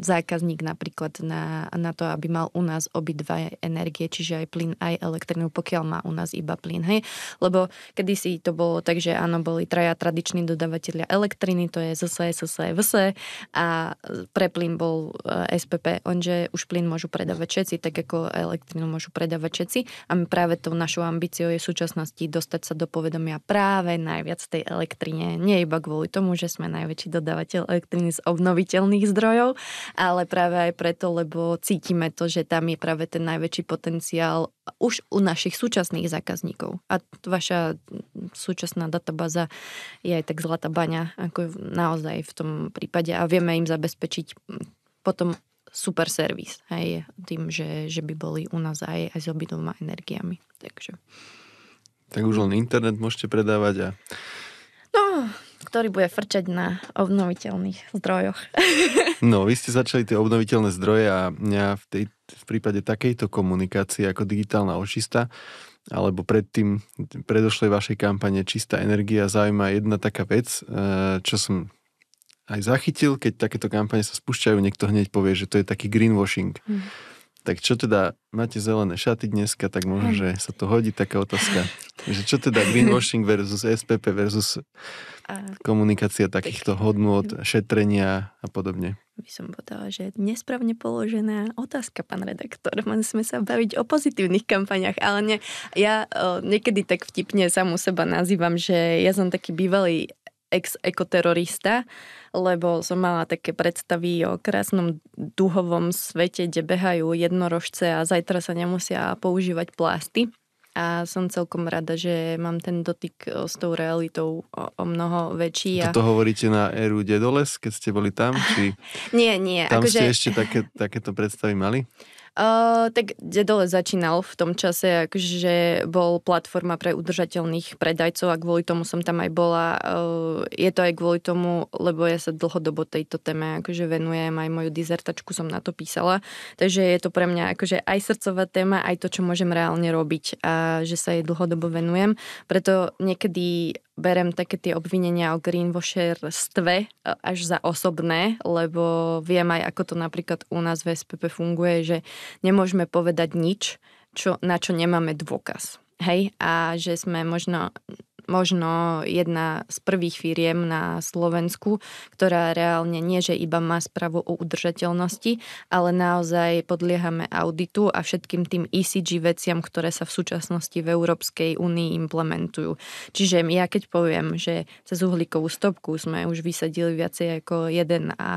zákazník napríklad na, na to, aby mal u nás obidva energie, čiže aj plyn, aj elektrinu, pokiaľ má u nás iba plyn. Hej? Lebo kedysi to bolo tak, že áno, boli traja tradiční dodavatelia elektriny, to je ZSE, SSE, VS a pre plyn bol e, SPP, onže už plyn môžu predávať všetci, tak ako elektrinu môžu predávať všetci a my práve tou našou ambíciou je v súčasnosti dostať sa do povedomia práve najviac tej elektrine, nie iba kvôli tomu, že sme najväčší dodavateľ zatiaľ elektriny z obnoviteľných zdrojov, ale práve aj preto, lebo cítime to, že tam je práve ten najväčší potenciál už u našich súčasných zákazníkov. A vaša súčasná databáza je aj tak zlatá baňa, ako naozaj v tom prípade a vieme im zabezpečiť potom super servis, aj tým, že, že by boli u nás aj, aj s obidvoma energiami. Takže. Tak už len internet môžete predávať a ktorý bude frčať na obnoviteľných zdrojoch. no, vy ste začali tie obnoviteľné zdroje a mňa v, tej, v prípade takejto komunikácie ako digitálna očista alebo predtým, predošlej vašej kampane Čistá energia zaujíma jedna taká vec, eh, čo som aj zachytil, keď takéto kampane sa spúšťajú, niekto hneď povie, že to je taký greenwashing. Hm. Tak čo teda, máte zelené šaty dneska, tak možno, že sa to hodí taká otázka. Že čo teda greenwashing versus SPP versus komunikácia takýchto hodnôt, šetrenia a podobne? By som povedala, že nesprávne položená otázka, pán redaktor. Mali sme sa baviť o pozitívnych kampaniach, ale nie. ja o, eh, niekedy tak vtipne samú seba nazývam, že ja som taký bývalý ex-ekoterorista, lebo som mala také predstavy o krásnom duhovom svete, kde behajú jednorožce a zajtra sa nemusia používať plasty. A som celkom rada, že mám ten dotyk e, s tou realitou o, o mnoho väčší. A... to hovoríte na Eru Dedoles, keď ste boli tam? Či... nie, nie. Tam akože... ste ešte také, takéto predstavy mali? Uh, tak Dedole začínal v tom čase, že bol platforma pre udržateľných predajcov a kvôli tomu som tam aj bola. Uh, je to aj kvôli tomu, lebo ja sa dlhodobo tejto téme akože venujem, aj moju dizertačku som na to písala, takže je to pre mňa akože aj srdcová téma, aj to, čo môžem reálne robiť a že sa jej dlhodobo venujem. Preto niekedy berem také tie obvinenia o greenwasherstve e, až za osobné, lebo viem aj, ako to napríklad u nás v SPP funguje, že nemôžeme povedať nič, čo, na čo nemáme dôkaz. Hej, a že sme možno možno jedna z prvých firiem na Slovensku, ktorá reálne nie, že iba má správu o udržateľnosti, ale naozaj podliehame auditu a všetkým tým ECG veciam, ktoré sa v súčasnosti v Európskej únii implementujú. Čiže ja keď poviem, že cez uhlíkovú stopku sme už vysadili viacej ako 1 a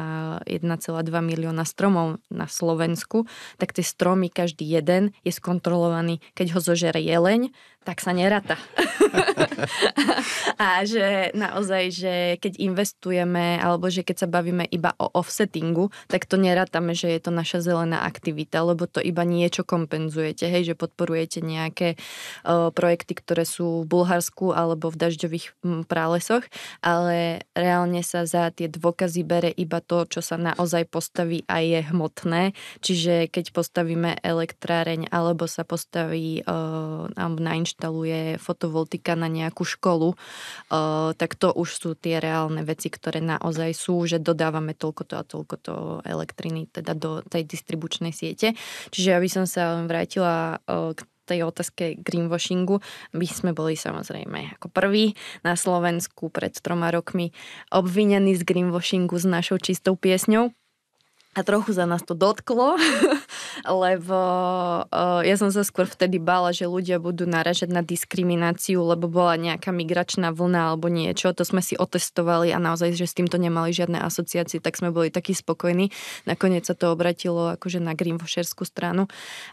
1,2 milióna stromov na Slovensku, tak tie stromy, každý jeden je skontrolovaný. Keď ho zožere jeleň, tak sa nerata. a že naozaj, že keď investujeme, alebo že keď sa bavíme iba o offsettingu, tak to nerátame, že je to naša zelená aktivita, lebo to iba niečo kompenzujete, hej, že podporujete nejaké uh, projekty, ktoré sú v Bulharsku alebo v dažďových pralesoch, ale reálne sa za tie dôkazy bere iba to, čo sa naozaj postaví a je hmotné, čiže keď postavíme elektráreň alebo sa postaví uh, na inš- nainštaluje fotovoltika na nejakú školu, eh, tak to už sú tie reálne veci, ktoré naozaj sú, že dodávame toľko a toľko elektriny teda do tej distribučnej siete. Čiže aby som sa vrátila eh, k tej otázke greenwashingu, My sme boli samozrejme ako prví na Slovensku pred troma rokmi obvinení z greenwashingu s našou čistou piesňou. A trochu za nás to dotklo, lebo uh, ja som sa skôr vtedy bála, že ľudia budú naražať na diskrimináciu, lebo bola nejaká migračná vlna alebo niečo. To sme si otestovali a naozaj, že s týmto nemali žiadne asociácie, tak sme boli takí spokojní. Nakoniec sa to obratilo akože na greenwasherskú stranu,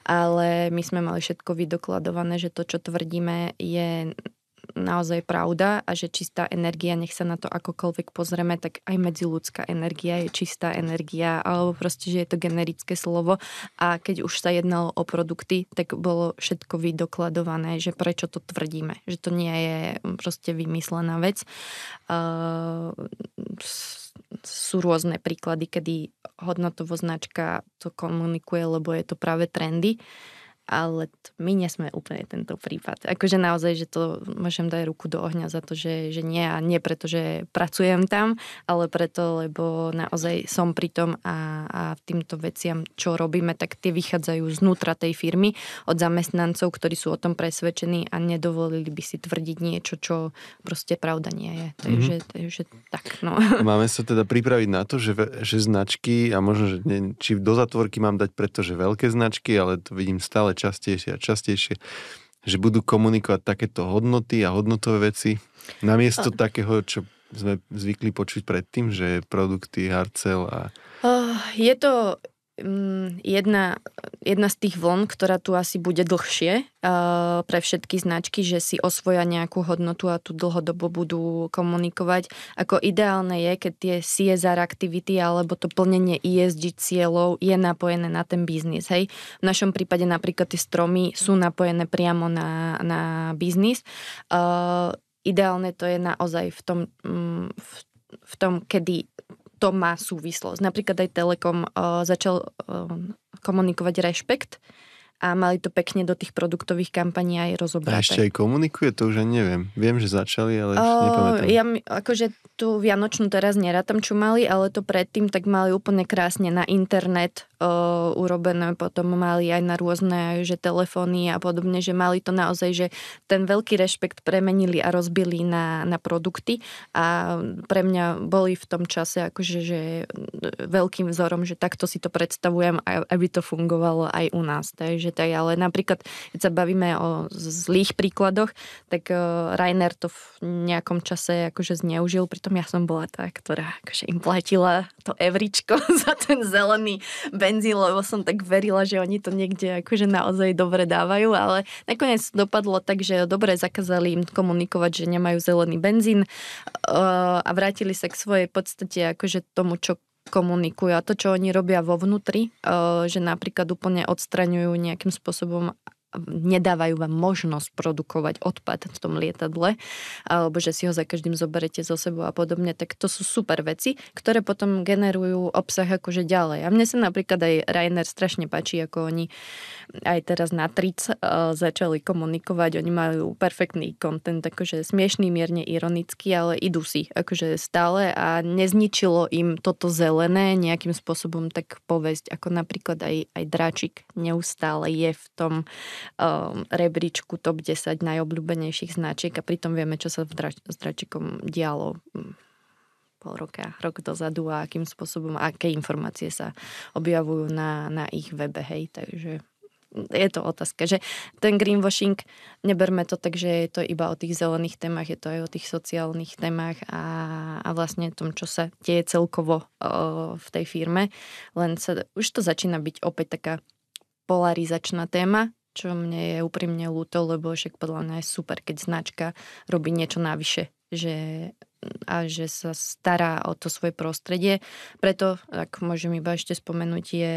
ale my sme mali všetko vydokladované, že to, čo tvrdíme, je naozaj pravda a že čistá energia, nech sa na to akokoľvek pozrieme, tak aj medziludská energia je čistá energia, alebo proste, že je to generické slovo a keď už sa jednalo o produkty, tak bolo všetko vydokladované, že prečo to tvrdíme, že to nie je proste vymyslená vec. Uh, sú rôzne príklady, kedy hodnotovo značka to komunikuje, lebo je to práve trendy. Uh, ale my nie sme úplne tento prípad. Akože naozaj, že to môžem dať ruku do ohňa za to, že, že nie a nie preto, že pracujem tam, ale preto, lebo naozaj som pri tom a, a týmto veciam, čo robíme, tak tie vychádzajú znútra tej firmy od zamestnancov, ktorí sú o tom presvedčení a nedovolili by si tvrdiť niečo, čo proste pravda nie je. Mhm. Takže, mm-hmm. takže tak, no. Máme sa teda pripraviť na to, že, že značky a možno, že ne, či do zatvorky mám dať preto, že veľké značky, ale to vidím stále častejšie a častejšie, že budú komunikovať takéto hodnoty a hodnotové veci namiesto a... takého, čo sme zvykli počuť predtým, že produkty, harcel a... Je to, Mm, jedna, jedna z tých vln, ktorá tu asi bude dlhšie uh, pre všetky značky, že si osvoja nejakú hodnotu a tu dlhodobo budú komunikovať. Ako ideálne je, keď tie CSR aktivity alebo to plnenie ESG cieľov je napojené na ten biznis. Hej? V našom prípade napríklad tie stromy sú napojené priamo na, na biznis. Uh, ideálne to je naozaj v tom, mm, v v tom, kedy to má súvislosť. Napríklad aj Telekom uh, začal uh, komunikovať rešpekt a mali to pekne do tých produktových kampaní aj rozobrať. A ešte aj komunikuje, to už ani neviem. Viem, že začali, ale už uh, nepamätám. Ja, akože tú Vianočnú teraz nerátam, čo mali, ale to predtým tak mali úplne krásne na internet o, urobené, potom mali aj na rôzne že telefóny a podobne, že mali to naozaj, že ten veľký rešpekt premenili a rozbili na, na produkty a pre mňa boli v tom čase akože že e, veľkým vzorom, že takto si to predstavujem, aby to fungovalo aj u nás. Takže tak, ale napríklad, keď sa bavíme o zlých príkladoch, tak uh, Rainer to v nejakom čase akože zneužil, pritom ja som bola tá, ktorá akože im platila to evričko za ten zelený bez penzí, lebo som tak verila, že oni to niekde akože naozaj dobre dávajú, ale nakoniec dopadlo tak, že dobre zakázali im komunikovať, že nemajú zelený benzín a vrátili sa k svojej podstate akože tomu, čo komunikujú a to, čo oni robia vo vnútri, že napríklad úplne odstraňujú nejakým spôsobom nedávajú vám možnosť produkovať odpad v tom lietadle, alebo že si ho za každým zoberete zo sebou a podobne, tak to sú super veci, ktoré potom generujú obsah akože ďalej. A mne sa napríklad aj Rainer strašne páči, ako oni aj teraz na tric eh, začali komunikovať, oni majú perfektný kontent, akože smiešný, mierne ironický, ale idú si akože stále a nezničilo im toto zelené nejakým spôsobom tak povesť, ako napríklad aj, aj dračik neustále je v tom um, rebríčku top 10 najobľúbenejších značiek a pritom vieme, čo sa v drač- s dračikom dialo mm, pol roka, rok dozadu a akým spôsobom, aké informácie sa objavujú na, na ich webe, hej, takže je to otázka, že ten greenwashing, neberme to tak, že je to iba o tých zelených témach, je to aj o tých sociálnych témach a, a vlastne tom, čo sa deje celkovo o, v tej firme. Len sa, už to začína byť opäť taká polarizačná téma, čo mne je úprimne ľúto, lebo však podľa mňa je super, keď značka robí niečo navyše že, a že sa stará o to svoje prostredie. Preto, ak môžem iba ešte spomenúť, je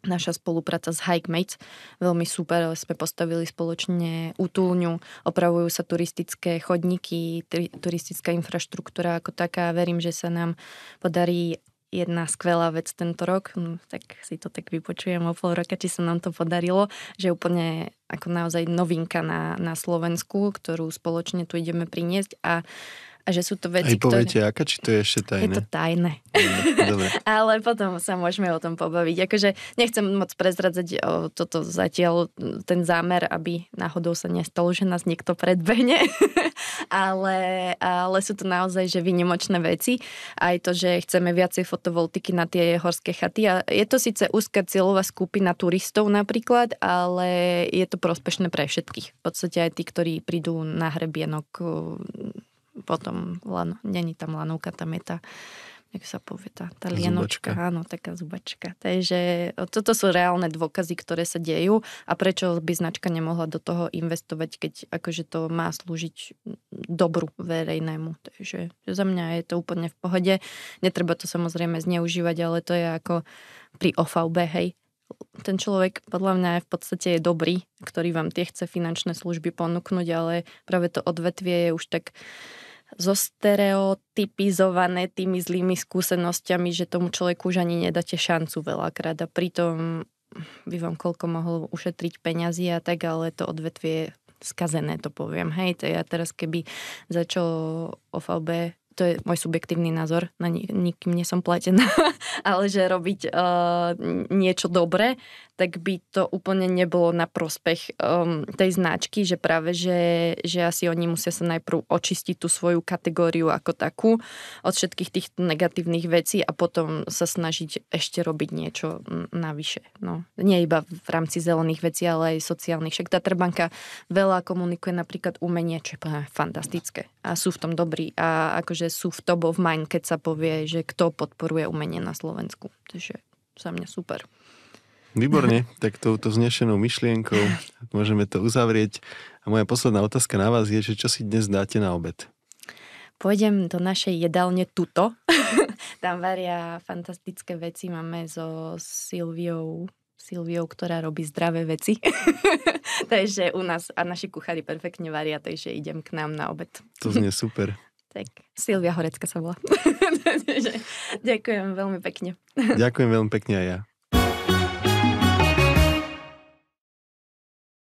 naša spolupráca s Hike Mates. Veľmi super, sme postavili spoločne útulňu, opravujú sa turistické chodníky, turistická infraštruktúra ako taká. Verím, že sa nám podarí jedna skvelá vec tento rok, no, tak si to tak vypočujem o pol roka, či sa nám to podarilo, že úplne ako naozaj novinka na, na Slovensku, ktorú spoločne tu ideme priniesť a uh, a že sú to veci, Aj poviete, ktoré... aká, či to je ešte tajné? Je to tajné. Mm, dobre. Ale potom sa môžeme o tom pobaviť. Akože nechcem moc prezradzať o toto zatiaľ, ten zámer, aby náhodou sa nestalo, že nás niekto predbehne. ale, ale sú to naozaj že vynimočné veci. Aj to, že chceme viacej fotovoltiky na tie horské chaty. A je to síce úzka cieľová skupina turistov napríklad, ale je to prospešné pre všetkých. V podstate aj tí, ktorí prídu na hrebienok potom lano, není tam lanovka, tam je tá jak sa povie, tá, tá lienočka, zubačka. áno, taká zubačka. Takže toto sú reálne dôkazy, ktoré sa dejú a prečo by značka nemohla do toho investovať, keď akože to má slúžiť dobru verejnému. Takže za mňa je to úplne v pohode. Netreba to samozrejme zneužívať, ale to je ako pri OVB, hej. Ten človek podľa mňa v podstate je dobrý, ktorý vám tie chce finančné služby ponúknuť, ale práve to odvetvie je už tak zostereotypizované tými zlými skúsenosťami, že tomu človeku už ani nedáte šancu veľakrát a pritom by vám koľko mohol ušetriť peňazí a tak, ale to odvetvie je skazené, to poviem. Hej, to ja teraz keby začal OVB to je môj subjektívny názor, na ni- nikým nie som platená, ale že robiť uh, niečo dobré, tak by to úplne nebolo na prospech um, tej značky, že práve, že, že asi oni musia sa najprv očistiť tú svoju kategóriu ako takú od všetkých tých negatívnych vecí a potom sa snažiť ešte robiť niečo navyše. No, nie iba v rámci zelených vecí, ale aj sociálnych. Však Tatrbanka veľa komunikuje napríklad umenie, čo je fantastické a sú v tom dobrí a akože sú v top of mind, keď sa povie, že kto podporuje umenie na Slovensku. Takže za mňa super. Výborne, tak touto znešenou myšlienkou môžeme to uzavrieť. A moja posledná otázka na vás je, že čo si dnes dáte na obed? Pôjdem do našej jedálne tuto. Tam varia fantastické veci. Máme so Silviou Silviou, ktorá robí zdravé veci. takže u nás a naši kuchári perfektne varia, takže idem k nám na obed. To znie super. Tak, Silvia Horecka sa volá. Ďakujem veľmi pekne. Ďakujem veľmi pekne aj ja.